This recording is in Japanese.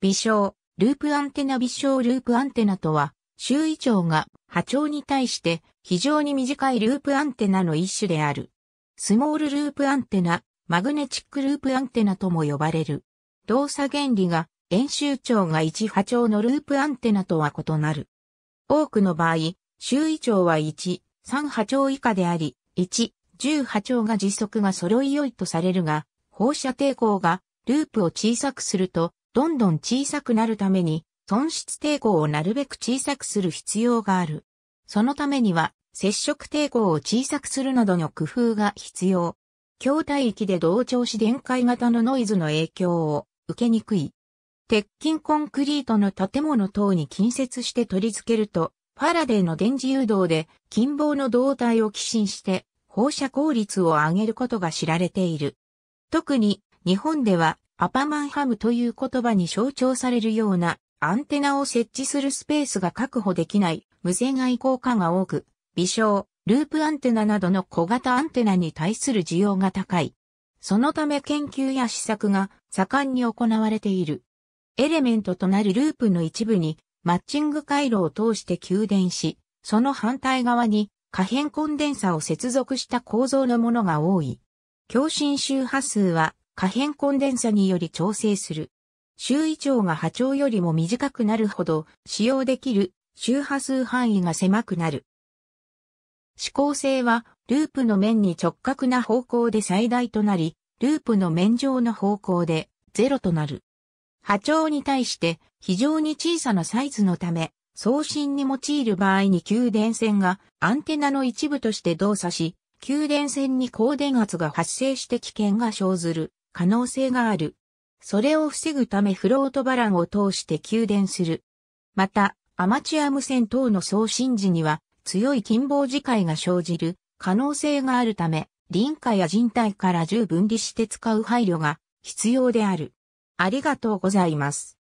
微小、ループアンテナ微小ループアンテナとは、周囲長が波長に対して非常に短いループアンテナの一種である。スモールループアンテナ、マグネチックループアンテナとも呼ばれる。動作原理が、円周長が1波長のループアンテナとは異なる。多くの場合、周囲長は1、3波長以下であり、1、10波長が時速が揃い良いとされるが、放射抵抗がループを小さくするとどんどん小さくなるために、損失抵抗をなるべく小さくする必要がある。そのためには、接触抵抗を小さくするなどの工夫が必要。筐体域で同調子電解型のノイズの影響を受けにくい。鉄筋コンクリートの建物等に近接して取り付けると、ファラデーの電磁誘導で近傍の胴体を寄進して放射効率を上げることが知られている。特に日本ではアパマンハムという言葉に象徴されるようなアンテナを設置するスペースが確保できない無線愛好家が多く、微小、ループアンテナなどの小型アンテナに対する需要が高い。そのため研究や試作が盛んに行われている。エレメントとなるループの一部にマッチング回路を通して給電し、その反対側に可変コンデンサを接続した構造のものが多い。共振周波数は可変コンデンサにより調整する。周囲長が波長よりも短くなるほど使用できる周波数範囲が狭くなる。指向性はループの面に直角な方向で最大となり、ループの面上の方向で0となる。波長に対して非常に小さなサイズのため、送信に用いる場合に給電線がアンテナの一部として動作し、給電線に高電圧が発生して危険が生ずる。可能性がある。それを防ぐためフロートバランを通して給電する。また、アマチュア無線等の送信時には強い近傍磁界が生じる可能性があるため、臨界や人体から十分離して使う配慮が必要である。ありがとうございます。